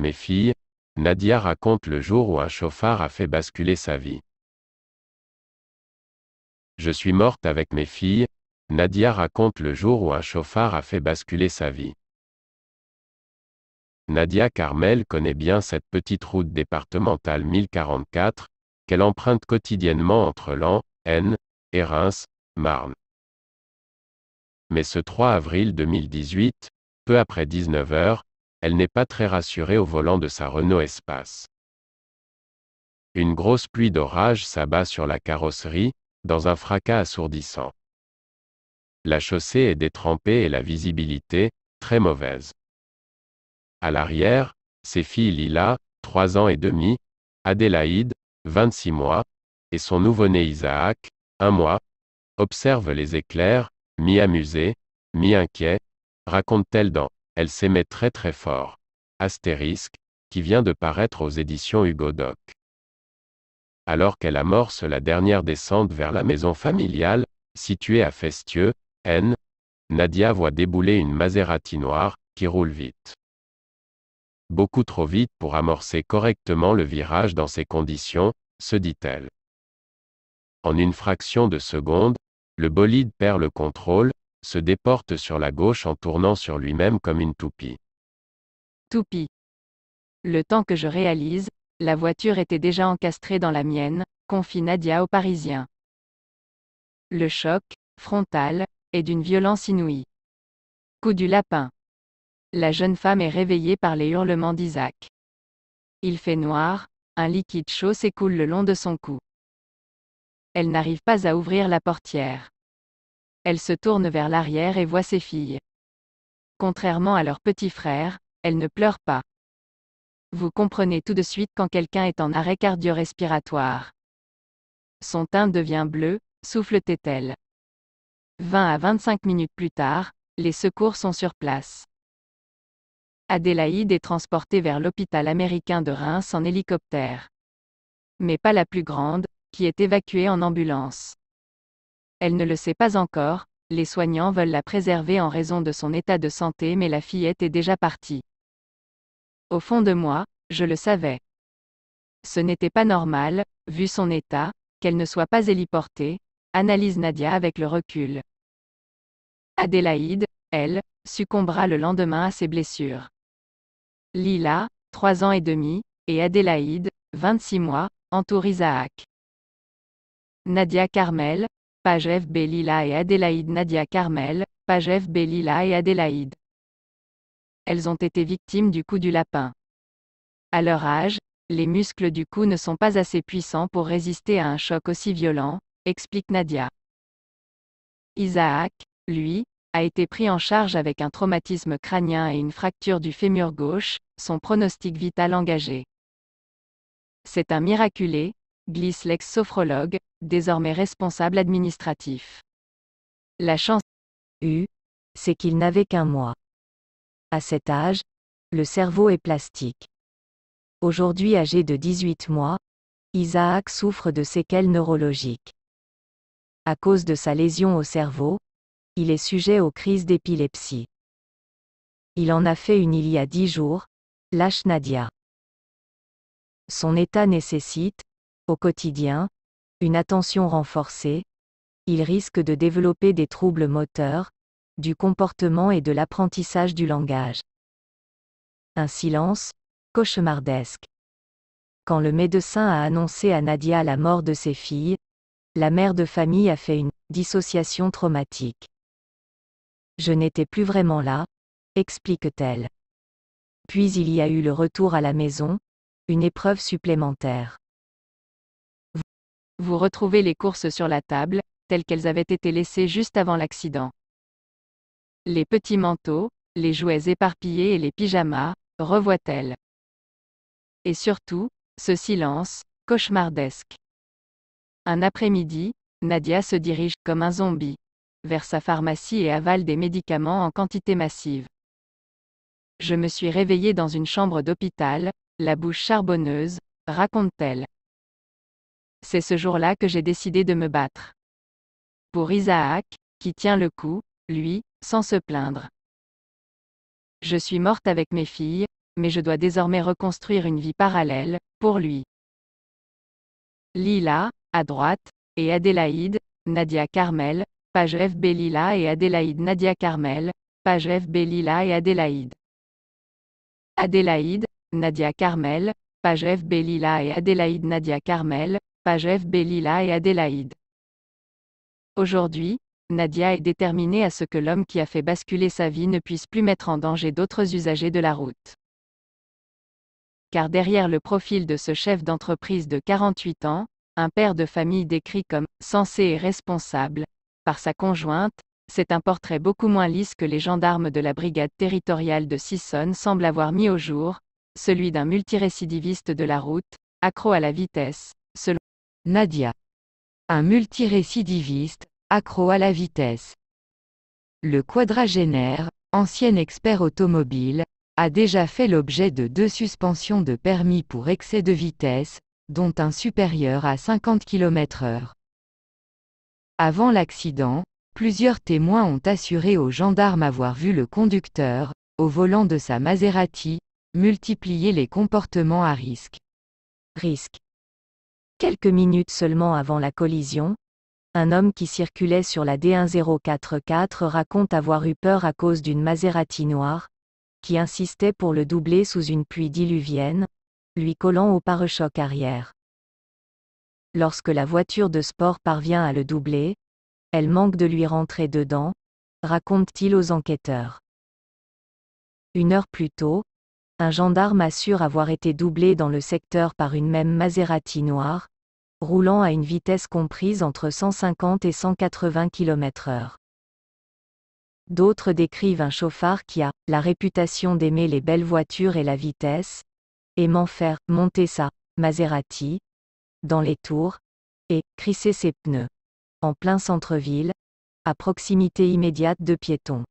Mes filles, Nadia raconte le jour où un chauffard a fait basculer sa vie. Je suis morte avec mes filles, Nadia raconte le jour où un chauffard a fait basculer sa vie. Nadia Carmel connaît bien cette petite route départementale 1044, qu'elle emprunte quotidiennement entre Lens, N et Reims, Marne. Mais ce 3 avril 2018, peu après 19h, elle n'est pas très rassurée au volant de sa Renault Espace. Une grosse pluie d'orage s'abat sur la carrosserie, dans un fracas assourdissant. La chaussée est détrempée et la visibilité, très mauvaise. À l'arrière, ses filles Lila, 3 ans et demi, Adélaïde, 26 mois, et son nouveau-né Isaac, 1 mois, observent les éclairs, mi-amusés, mi-inquiets, raconte-t-elle dans elle s'aimait très très fort. Astérisque, qui vient de paraître aux éditions Hugo Doc. Alors qu'elle amorce la dernière descente vers la maison familiale, située à Festieux, N, Nadia voit débouler une Maserati noire, qui roule vite. Beaucoup trop vite pour amorcer correctement le virage dans ces conditions, se dit-elle. En une fraction de seconde, le bolide perd le contrôle, se déporte sur la gauche en tournant sur lui-même comme une toupie. Toupie. Le temps que je réalise, la voiture était déjà encastrée dans la mienne, confie Nadia au Parisien. Le choc, frontal, est d'une violence inouïe. Coup du lapin. La jeune femme est réveillée par les hurlements d'Isaac. Il fait noir, un liquide chaud s'écoule le long de son cou. Elle n'arrive pas à ouvrir la portière elle se tourne vers l'arrière et voit ses filles. Contrairement à leur petit frère, elle ne pleure pas. Vous comprenez tout de suite quand quelqu'un est en arrêt cardio-respiratoire. Son teint devient bleu, souffle-t-elle. 20 à 25 minutes plus tard, les secours sont sur place. Adélaïde est transportée vers l'hôpital américain de Reims en hélicoptère. Mais pas la plus grande, qui est évacuée en ambulance elle ne le sait pas encore, les soignants veulent la préserver en raison de son état de santé mais la fillette est déjà partie. Au fond de moi, je le savais. Ce n'était pas normal, vu son état, qu'elle ne soit pas héliportée, analyse Nadia avec le recul. Adélaïde, elle, succombera le lendemain à ses blessures. Lila, 3 ans et demi, et Adélaïde, 26 mois, entourent Isaac. Nadia Carmel, Page F. et Adélaïde Nadia Carmel, page Bélila et Adélaïde. Elles ont été victimes du coup du lapin. À leur âge, les muscles du cou ne sont pas assez puissants pour résister à un choc aussi violent, explique Nadia. Isaac, lui, a été pris en charge avec un traumatisme crânien et une fracture du fémur gauche, son pronostic vital engagé. C'est un miraculé, glisse l'ex-sophrologue, désormais responsable administratif. La chance eue, c'est qu'il n'avait qu'un mois. À cet âge, le cerveau est plastique. Aujourd'hui âgé de 18 mois, Isaac souffre de séquelles neurologiques. À cause de sa lésion au cerveau, il est sujet aux crises d'épilepsie. Il en a fait une il y a dix jours, lâche Nadia. Son état nécessite, au quotidien, une attention renforcée, il risque de développer des troubles moteurs, du comportement et de l'apprentissage du langage. Un silence, cauchemardesque. Quand le médecin a annoncé à Nadia la mort de ses filles, la mère de famille a fait une dissociation traumatique. Je n'étais plus vraiment là, explique-t-elle. Puis il y a eu le retour à la maison, une épreuve supplémentaire. Vous retrouvez les courses sur la table, telles qu'elles avaient été laissées juste avant l'accident. Les petits manteaux, les jouets éparpillés et les pyjamas, revoit-elle. Et surtout, ce silence, cauchemardesque. Un après-midi, Nadia se dirige, comme un zombie, vers sa pharmacie et avale des médicaments en quantité massive. Je me suis réveillée dans une chambre d'hôpital, la bouche charbonneuse, raconte-t-elle. C'est ce jour-là que j'ai décidé de me battre. Pour Isaac, qui tient le coup, lui, sans se plaindre. Je suis morte avec mes filles, mais je dois désormais reconstruire une vie parallèle, pour lui. Lila, à droite, et Adélaïde, Nadia Carmel, page FB Lila et Adélaïde Nadia Carmel, page FB Lila et Adélaïde. Adélaïde, Nadia Carmel, page FB Lila et Adélaïde Nadia Carmel, Page Belila et Adélaïde. Aujourd'hui, Nadia est déterminée à ce que l'homme qui a fait basculer sa vie ne puisse plus mettre en danger d'autres usagers de la route. Car derrière le profil de ce chef d'entreprise de 48 ans, un père de famille décrit comme sensé et responsable, par sa conjointe, c'est un portrait beaucoup moins lisse que les gendarmes de la brigade territoriale de Sissonne semblent avoir mis au jour, celui d'un multirécidiviste de la route, accro à la vitesse, selon Nadia. Un multirécidiviste, accro à la vitesse. Le quadragénaire, ancien expert automobile, a déjà fait l'objet de deux suspensions de permis pour excès de vitesse, dont un supérieur à 50 km/h. Avant l'accident, plusieurs témoins ont assuré aux gendarmes avoir vu le conducteur, au volant de sa Maserati, multiplier les comportements à risque. Risque. Quelques minutes seulement avant la collision, un homme qui circulait sur la D1044 raconte avoir eu peur à cause d'une Maserati noire, qui insistait pour le doubler sous une pluie diluvienne, lui collant au pare-choc arrière. Lorsque la voiture de sport parvient à le doubler, elle manque de lui rentrer dedans, raconte-t-il aux enquêteurs. Une heure plus tôt, un gendarme assure avoir été doublé dans le secteur par une même Maserati noire, roulant à une vitesse comprise entre 150 et 180 km/h. D'autres décrivent un chauffard qui a la réputation d'aimer les belles voitures et la vitesse, aimant faire monter sa Maserati dans les tours et crisser ses pneus en plein centre-ville, à proximité immédiate de piétons.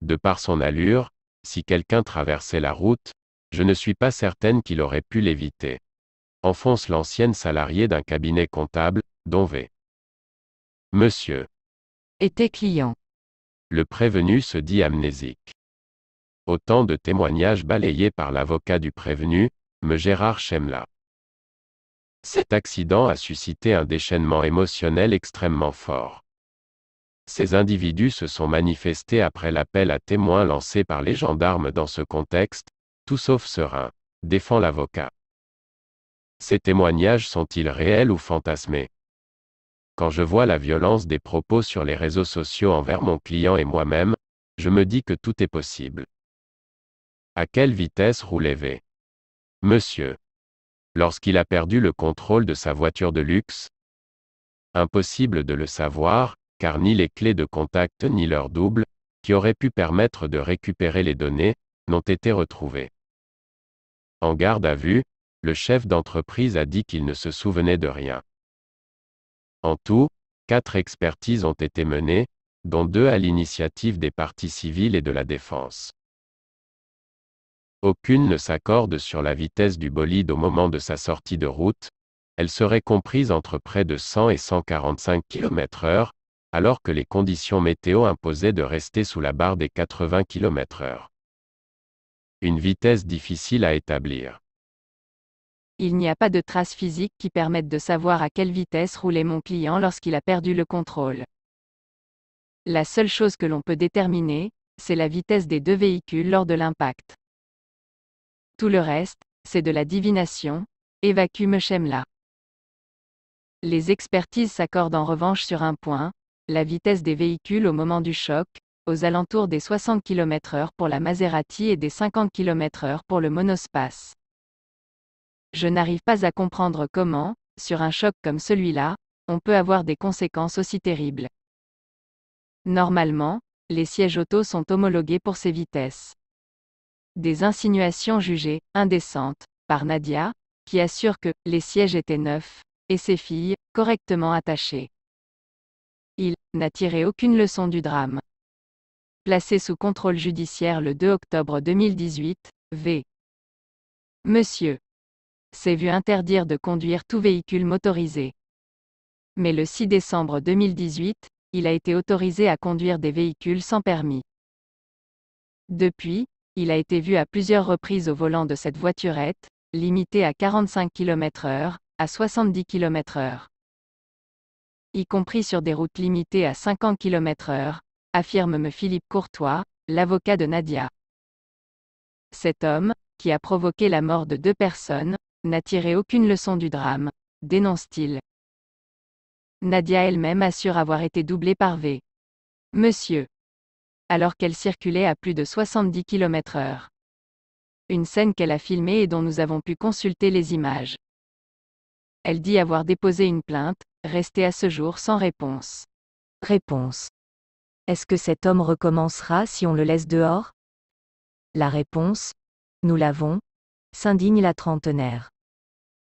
De par son allure, si quelqu'un traversait la route, je ne suis pas certaine qu'il aurait pu l'éviter enfonce l'ancienne salariée d'un cabinet comptable, dont V. Monsieur. Était client. Le prévenu se dit amnésique. Autant de témoignages balayés par l'avocat du prévenu, me Gérard Chemla. Cet accident a suscité un déchaînement émotionnel extrêmement fort. Ces individus se sont manifestés après l'appel à témoins lancé par les gendarmes dans ce contexte, tout sauf serein, défend l'avocat. Ces témoignages sont-ils réels ou fantasmés Quand je vois la violence des propos sur les réseaux sociaux envers mon client et moi-même, je me dis que tout est possible. À quelle vitesse roulez-vous Monsieur. Lorsqu'il a perdu le contrôle de sa voiture de luxe Impossible de le savoir, car ni les clés de contact ni leur double, qui auraient pu permettre de récupérer les données, n'ont été retrouvées. En garde à vue, le chef d'entreprise a dit qu'il ne se souvenait de rien. En tout, quatre expertises ont été menées, dont deux à l'initiative des partis civils et de la défense. Aucune ne s'accorde sur la vitesse du bolide au moment de sa sortie de route, elle serait comprise entre près de 100 et 145 km/h, alors que les conditions météo imposaient de rester sous la barre des 80 km/h. Une vitesse difficile à établir il n'y a pas de traces physiques qui permettent de savoir à quelle vitesse roulait mon client lorsqu'il a perdu le contrôle. La seule chose que l'on peut déterminer, c'est la vitesse des deux véhicules lors de l'impact. Tout le reste, c'est de la divination, évacue Mechemla. Les expertises s'accordent en revanche sur un point, la vitesse des véhicules au moment du choc, aux alentours des 60 km/h pour la Maserati et des 50 km/h pour le monospace. Je n'arrive pas à comprendre comment, sur un choc comme celui-là, on peut avoir des conséquences aussi terribles. Normalement, les sièges auto sont homologués pour ces vitesses. Des insinuations jugées indécentes par Nadia, qui assure que les sièges étaient neufs, et ses filles correctement attachées. Il n'a tiré aucune leçon du drame. Placé sous contrôle judiciaire le 2 octobre 2018, V. Monsieur s'est vu interdire de conduire tout véhicule motorisé. Mais le 6 décembre 2018, il a été autorisé à conduire des véhicules sans permis. Depuis, il a été vu à plusieurs reprises au volant de cette voiturette, limitée à 45 km/h, à 70 km/h. Y compris sur des routes limitées à 50 km/h, affirme me Philippe Courtois, l'avocat de Nadia. Cet homme, qui a provoqué la mort de deux personnes, n'a tiré aucune leçon du drame, dénonce-t-il. Nadia elle-même assure avoir été doublée par V. Monsieur. Alors qu'elle circulait à plus de 70 km/h. Une scène qu'elle a filmée et dont nous avons pu consulter les images. Elle dit avoir déposé une plainte, restée à ce jour sans réponse. Réponse. Est-ce que cet homme recommencera si on le laisse dehors La réponse Nous l'avons, s'indigne la trentenaire.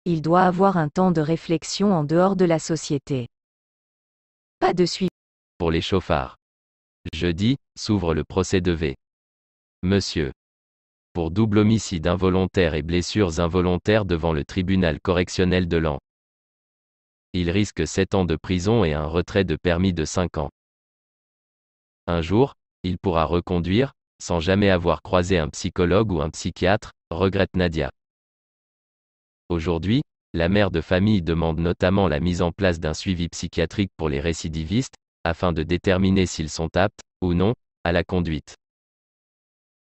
Il doit avoir un temps de réflexion en dehors de la société. Pas de suite. Pour les chauffards. Jeudi, s'ouvre le procès de V. Monsieur. Pour double homicide involontaire et blessures involontaires devant le tribunal correctionnel de l'an. Il risque 7 ans de prison et un retrait de permis de 5 ans. Un jour, il pourra reconduire, sans jamais avoir croisé un psychologue ou un psychiatre, regrette Nadia. Aujourd'hui, la mère de famille demande notamment la mise en place d'un suivi psychiatrique pour les récidivistes, afin de déterminer s'ils sont aptes, ou non, à la conduite.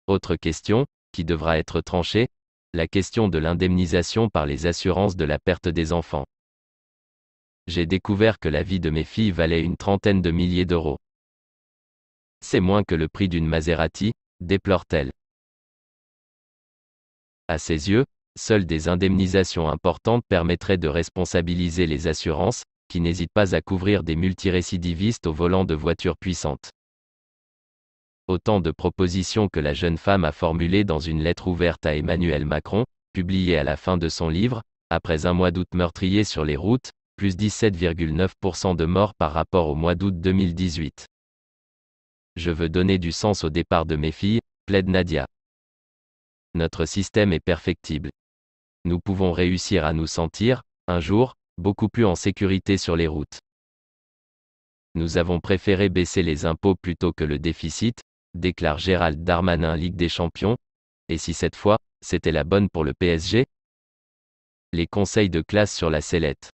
Autre question, qui devra être tranchée, la question de l'indemnisation par les assurances de la perte des enfants. J'ai découvert que la vie de mes filles valait une trentaine de milliers d'euros. C'est moins que le prix d'une Maserati, déplore-t-elle. À ses yeux, seules des indemnisations importantes permettraient de responsabiliser les assurances, qui n'hésitent pas à couvrir des multirécidivistes au volant de voitures puissantes. Autant de propositions que la jeune femme a formulées dans une lettre ouverte à Emmanuel Macron, publiée à la fin de son livre, après un mois d'août meurtrier sur les routes, plus 17,9% de morts par rapport au mois d'août 2018. Je veux donner du sens au départ de mes filles, plaide Nadia notre système est perfectible. Nous pouvons réussir à nous sentir, un jour, beaucoup plus en sécurité sur les routes. Nous avons préféré baisser les impôts plutôt que le déficit, déclare Gérald Darmanin Ligue des Champions, et si cette fois, c'était la bonne pour le PSG Les conseils de classe sur la sellette.